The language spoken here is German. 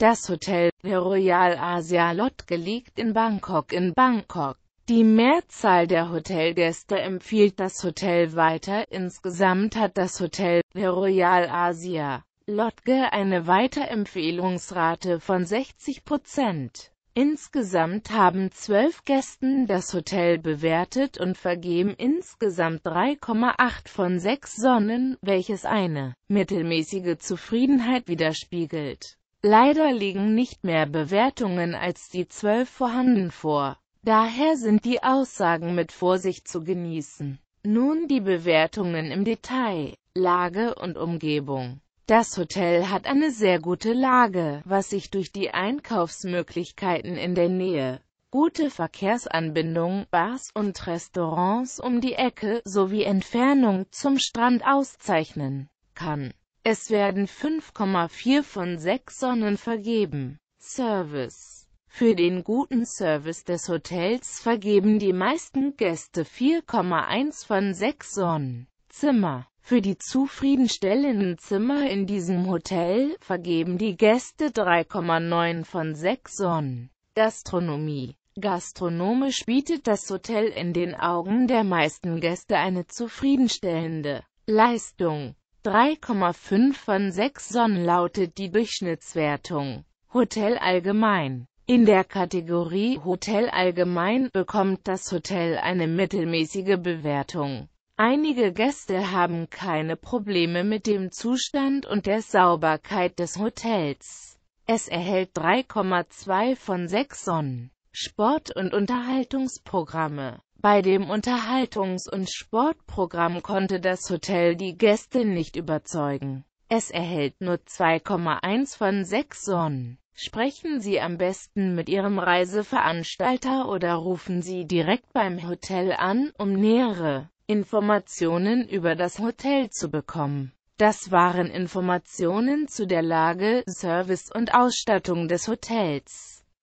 Das Hotel Royal Asia Lodge liegt in Bangkok in Bangkok. Die Mehrzahl der Hotelgäste empfiehlt das Hotel weiter. Insgesamt hat das Hotel Royal Asia Lodge eine Weiterempfehlungsrate von 60%. Insgesamt haben zwölf Gästen das Hotel bewertet und vergeben insgesamt 3,8 von 6 Sonnen, welches eine mittelmäßige Zufriedenheit widerspiegelt. Leider liegen nicht mehr Bewertungen als die zwölf vorhanden vor. Daher sind die Aussagen mit Vorsicht zu genießen. Nun die Bewertungen im Detail, Lage und Umgebung. Das Hotel hat eine sehr gute Lage, was sich durch die Einkaufsmöglichkeiten in der Nähe, gute Verkehrsanbindung, Bars und Restaurants um die Ecke sowie Entfernung zum Strand auszeichnen kann. Es werden 5,4 von 6 Sonnen vergeben. Service Für den guten Service des Hotels vergeben die meisten Gäste 4,1 von 6 Sonnen. Zimmer Für die zufriedenstellenden Zimmer in diesem Hotel vergeben die Gäste 3,9 von 6 Sonnen. Gastronomie Gastronomisch bietet das Hotel in den Augen der meisten Gäste eine zufriedenstellende Leistung. 3,5 von 6 Sonnen lautet die Durchschnittswertung. Hotel allgemein in der Kategorie Hotel allgemein bekommt das Hotel eine mittelmäßige Bewertung. Einige Gäste haben keine Probleme mit dem Zustand und der Sauberkeit des Hotels. Es erhält 3,2 von 6 Sonnen. Sport- und Unterhaltungsprogramme bei dem Unterhaltungs- und Sportprogramm konnte das Hotel die Gäste nicht überzeugen. Es erhält nur 2,1 von 6 Sonnen. Sprechen Sie am besten mit Ihrem Reiseveranstalter oder rufen Sie direkt beim Hotel an, um nähere Informationen über das Hotel zu bekommen. Das waren Informationen zu der Lage, Service und Ausstattung des Hotels.